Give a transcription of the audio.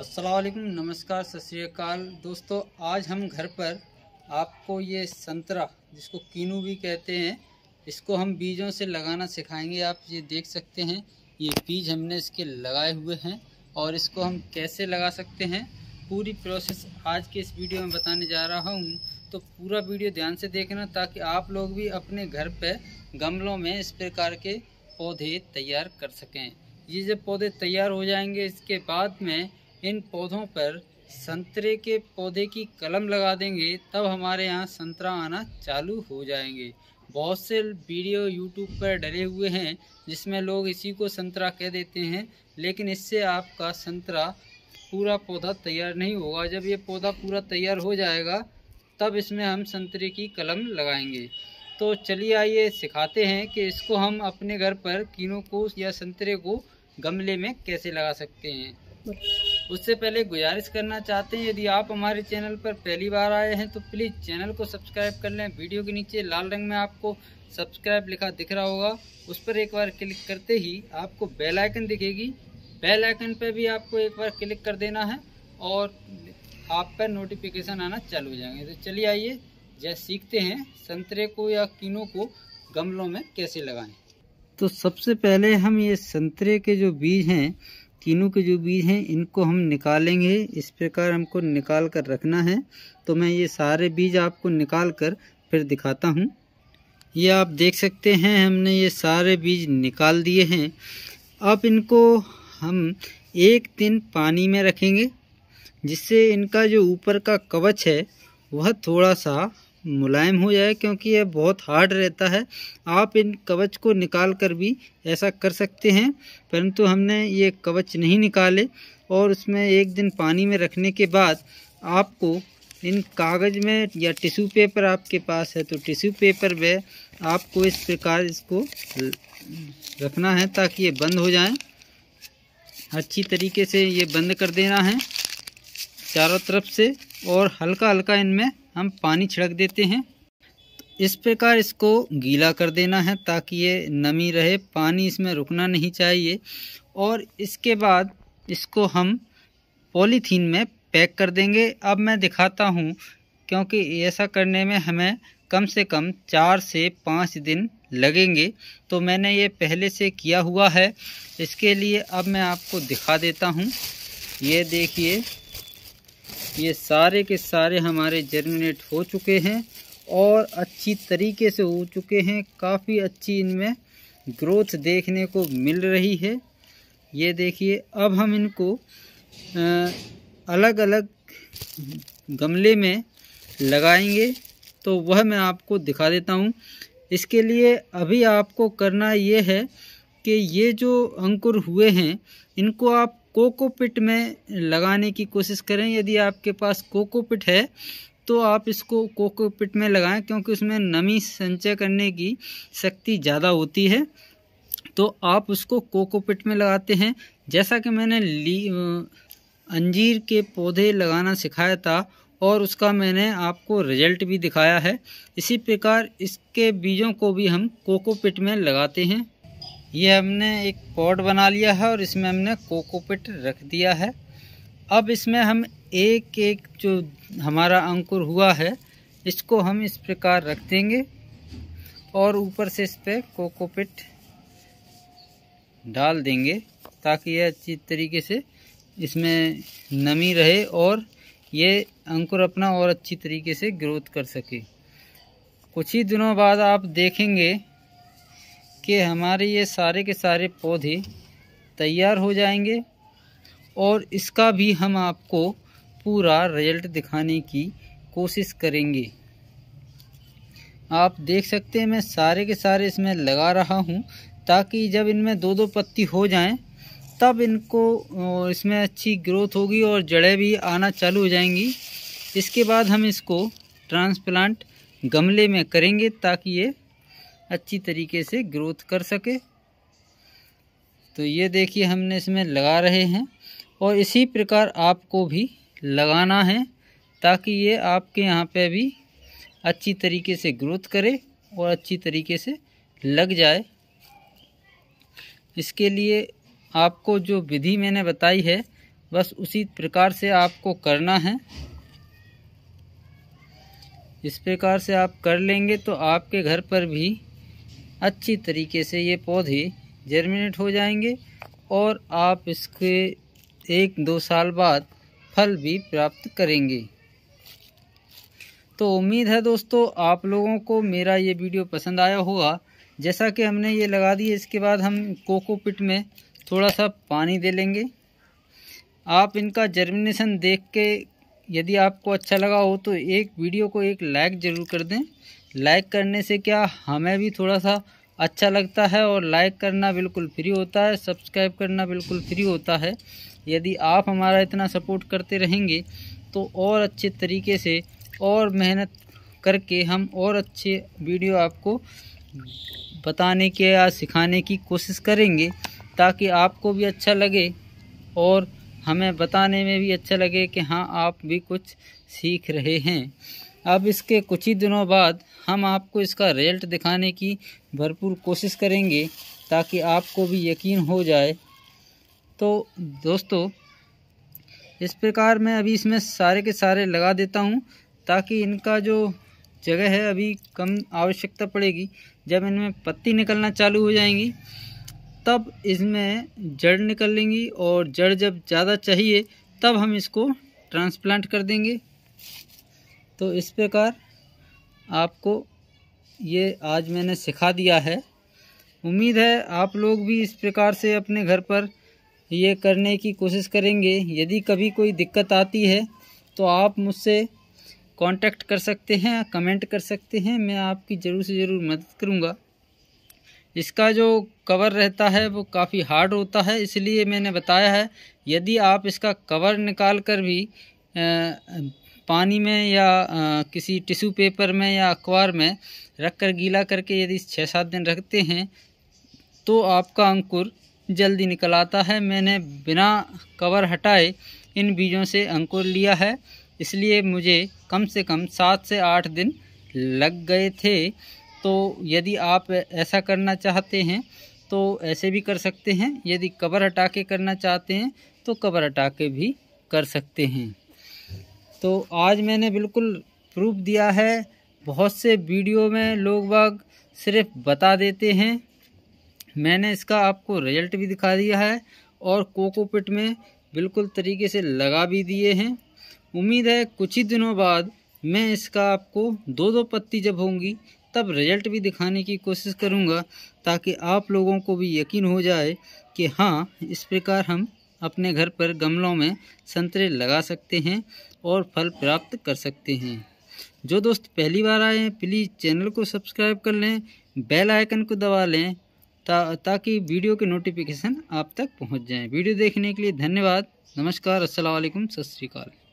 असलकम नमस्कार सत दोस्तों आज हम घर पर आपको ये संतरा जिसको कीनू भी कहते हैं इसको हम बीजों से लगाना सिखाएंगे आप ये देख सकते हैं ये बीज हमने इसके लगाए हुए हैं और इसको हम कैसे लगा सकते हैं पूरी प्रोसेस आज के इस वीडियो में बताने जा रहा हूँ तो पूरा वीडियो ध्यान से देखना ताकि आप लोग भी अपने घर पर गमलों में इस प्रकार के पौधे तैयार कर सकें ये जब पौधे तैयार हो जाएंगे इसके बाद में इन पौधों पर संतरे के पौधे की कलम लगा देंगे तब हमारे यहाँ संतरा आना चालू हो जाएंगे बहुत से वीडियो यूट्यूब पर डले हुए हैं जिसमें लोग इसी को संतरा कह देते हैं लेकिन इससे आपका संतरा पूरा पौधा तैयार नहीं होगा जब ये पौधा पूरा तैयार हो जाएगा तब इसमें हम संतरे की कलम लगाएंगे तो चलिए आइए सिखाते हैं कि इसको हम अपने घर पर कीनों को या संतरे को गमले में कैसे लगा सकते हैं उससे पहले गुजारिश करना चाहते हैं यदि आप हमारे चैनल पर पहली बार आए हैं तो प्लीज़ चैनल को सब्सक्राइब कर लें वीडियो के नीचे लाल रंग में आपको सब्सक्राइब लिखा दिख रहा होगा उस पर एक बार क्लिक करते ही आपको बेल आइकन दिखेगी बेल आइकन पर भी आपको एक बार क्लिक कर देना है और आप पर नोटिफिकेशन आना चालू हो जाएंगे तो चलिए आइए जैसे सीखते हैं संतरे को या किनो को गमलों में कैसे लगाएं तो सबसे पहले हम ये संतरे के जो बीज हैं तीनों के जो बीज हैं इनको हम निकालेंगे इस प्रकार हमको निकाल कर रखना है तो मैं ये सारे बीज आपको निकाल कर फिर दिखाता हूँ ये आप देख सकते हैं हमने ये सारे बीज निकाल दिए हैं अब इनको हम एक दिन पानी में रखेंगे जिससे इनका जो ऊपर का कवच है वह थोड़ा सा मुलायम हो जाए क्योंकि यह बहुत हार्ड रहता है आप इन कवच को निकाल कर भी ऐसा कर सकते हैं परंतु हमने ये कवच नहीं निकाले और उसमें एक दिन पानी में रखने के बाद आपको इन कागज़ में या टिश्यू पेपर आपके पास है तो टिश्यू पेपर में आपको इस प्रकार इसको रखना है ताकि ये बंद हो जाए अच्छी तरीके से ये बंद कर देना है चारों तरफ से और हल्का हल्का इनमें हम पानी छिड़क देते हैं इस प्रकार इसको गीला कर देना है ताकि ये नमी रहे पानी इसमें रुकना नहीं चाहिए और इसके बाद इसको हम पॉलीथीन में पैक कर देंगे अब मैं दिखाता हूँ क्योंकि ऐसा करने में हमें कम से कम चार से पाँच दिन लगेंगे तो मैंने ये पहले से किया हुआ है इसके लिए अब मैं आपको दिखा देता हूँ ये देखिए ये सारे के सारे हमारे जर्मिनेट हो चुके हैं और अच्छी तरीके से हो चुके हैं काफ़ी अच्छी इनमें ग्रोथ देखने को मिल रही है ये देखिए अब हम इनको अलग अलग गमले में लगाएंगे तो वह मैं आपको दिखा देता हूँ इसके लिए अभी आपको करना ये है कि ये जो अंकुर हुए हैं इनको आप कोकोपिट में लगाने की कोशिश करें यदि आपके पास कोकोपिट है तो आप इसको कोकोपिट में लगाएं क्योंकि उसमें नमी संचय करने की शक्ति ज़्यादा होती है तो आप उसको कोकोपिट में लगाते हैं जैसा कि मैंने ली अंजीर के पौधे लगाना सिखाया था और उसका मैंने आपको रिजल्ट भी दिखाया है इसी प्रकार इसके बीजों को भी हम कोकोपिट में लगाते हैं ये हमने एक पॉट बना लिया है और इसमें हमने कोकोपिट रख दिया है अब इसमें हम एक एक जो हमारा अंकुर हुआ है इसको हम इस प्रकार रख देंगे और ऊपर से इस पर कोकोपिट डाल देंगे ताकि ये अच्छी तरीके से इसमें नमी रहे और ये अंकुर अपना और अच्छी तरीके से ग्रोथ कर सके कुछ ही दिनों बाद आप देखेंगे इसके हमारे ये सारे के सारे पौधे तैयार हो जाएंगे और इसका भी हम आपको पूरा रिजल्ट दिखाने की कोशिश करेंगे आप देख सकते हैं मैं सारे के सारे इसमें लगा रहा हूँ ताकि जब इनमें दो दो पत्ती हो जाएं तब इनको इसमें अच्छी ग्रोथ होगी और जड़ें भी आना चालू हो जाएंगी इसके बाद हम इसको ट्रांसप्लांट गमले में करेंगे ताकि ये अच्छी तरीके से ग्रोथ कर सके तो ये देखिए हमने इसमें लगा रहे हैं और इसी प्रकार आपको भी लगाना है ताकि ये आपके यहाँ पे भी अच्छी तरीके से ग्रोथ करे और अच्छी तरीके से लग जाए इसके लिए आपको जो विधि मैंने बताई है बस उसी प्रकार से आपको करना है इस प्रकार से आप कर लेंगे तो आपके घर पर भी अच्छी तरीके से ये पौधे जर्मिनेट हो जाएंगे और आप इसके एक दो साल बाद फल भी प्राप्त करेंगे तो उम्मीद है दोस्तों आप लोगों को मेरा ये वीडियो पसंद आया होगा जैसा कि हमने ये लगा दिए इसके बाद हम कोकोपिट में थोड़ा सा पानी दे लेंगे आप इनका जर्मिनेशन देख के यदि आपको अच्छा लगा हो तो एक वीडियो को एक लाइक ज़रूर कर दें लाइक करने से क्या हमें भी थोड़ा सा अच्छा लगता है और लाइक करना बिल्कुल फ्री होता है सब्सक्राइब करना बिल्कुल फ्री होता है यदि आप हमारा इतना सपोर्ट करते रहेंगे तो और अच्छे तरीके से और मेहनत करके हम और अच्छे वीडियो आपको बताने के या सिखाने की कोशिश करेंगे ताकि आपको भी अच्छा लगे और हमें बताने में भी अच्छा लगे कि हाँ आप भी कुछ सीख रहे हैं अब इसके कुछ ही दिनों बाद हम आपको इसका रिजल्ट दिखाने की भरपूर कोशिश करेंगे ताकि आपको भी यकीन हो जाए तो दोस्तों इस प्रकार मैं अभी इसमें सारे के सारे लगा देता हूँ ताकि इनका जो जगह है अभी कम आवश्यकता पड़ेगी जब इनमें पत्ती निकलना चालू हो जाएंगी तब इसमें जड़ निकलेंगी और जड़ जब ज़्यादा चाहिए तब हम इसको ट्रांसप्लांट कर देंगे तो इस प्रकार आपको ये आज मैंने सिखा दिया है उम्मीद है आप लोग भी इस प्रकार से अपने घर पर ये करने की कोशिश करेंगे यदि कभी कोई दिक्कत आती है तो आप मुझसे कांटेक्ट कर सकते हैं कमेंट कर सकते हैं मैं आपकी ज़रूर से ज़रूर मदद करूँगा इसका जो कवर रहता है वो काफ़ी हार्ड होता है इसलिए मैंने बताया है यदि आप इसका कवर निकाल कर भी आ, पानी में या किसी टिश्यू पेपर में या अखबार में रख कर गीला करके यदि छः सात दिन रखते हैं तो आपका अंकुर जल्दी निकल आता है मैंने बिना कवर हटाए इन बीजों से अंकुर लिया है इसलिए मुझे कम से कम सात से आठ दिन लग गए थे तो यदि आप ऐसा करना चाहते हैं तो ऐसे भी कर सकते हैं यदि कवर हटा के करना चाहते हैं तो कवर हटा के भी कर सकते हैं तो आज मैंने बिल्कुल प्रूफ दिया है बहुत से वीडियो में लोग बाग सिर्फ बता देते हैं मैंने इसका आपको रिजल्ट भी दिखा दिया है और कोकोपिट में बिल्कुल तरीके से लगा भी दिए हैं उम्मीद है कुछ ही दिनों बाद मैं इसका आपको दो दो पत्ती जब होंगी तब रिजल्ट भी दिखाने की कोशिश करूँगा ताकि आप लोगों को भी यकीन हो जाए कि हाँ इस प्रकार हम अपने घर पर गमलों में संतरे लगा सकते हैं और फल प्राप्त कर सकते हैं जो दोस्त पहली बार आए हैं प्लीज़ चैनल को सब्सक्राइब कर लें बेल आइकन को दबा लें ता, ताकि वीडियो के नोटिफिकेशन आप तक पहुंच जाएं वीडियो देखने के लिए धन्यवाद नमस्कार असलकम सत श्रीकाल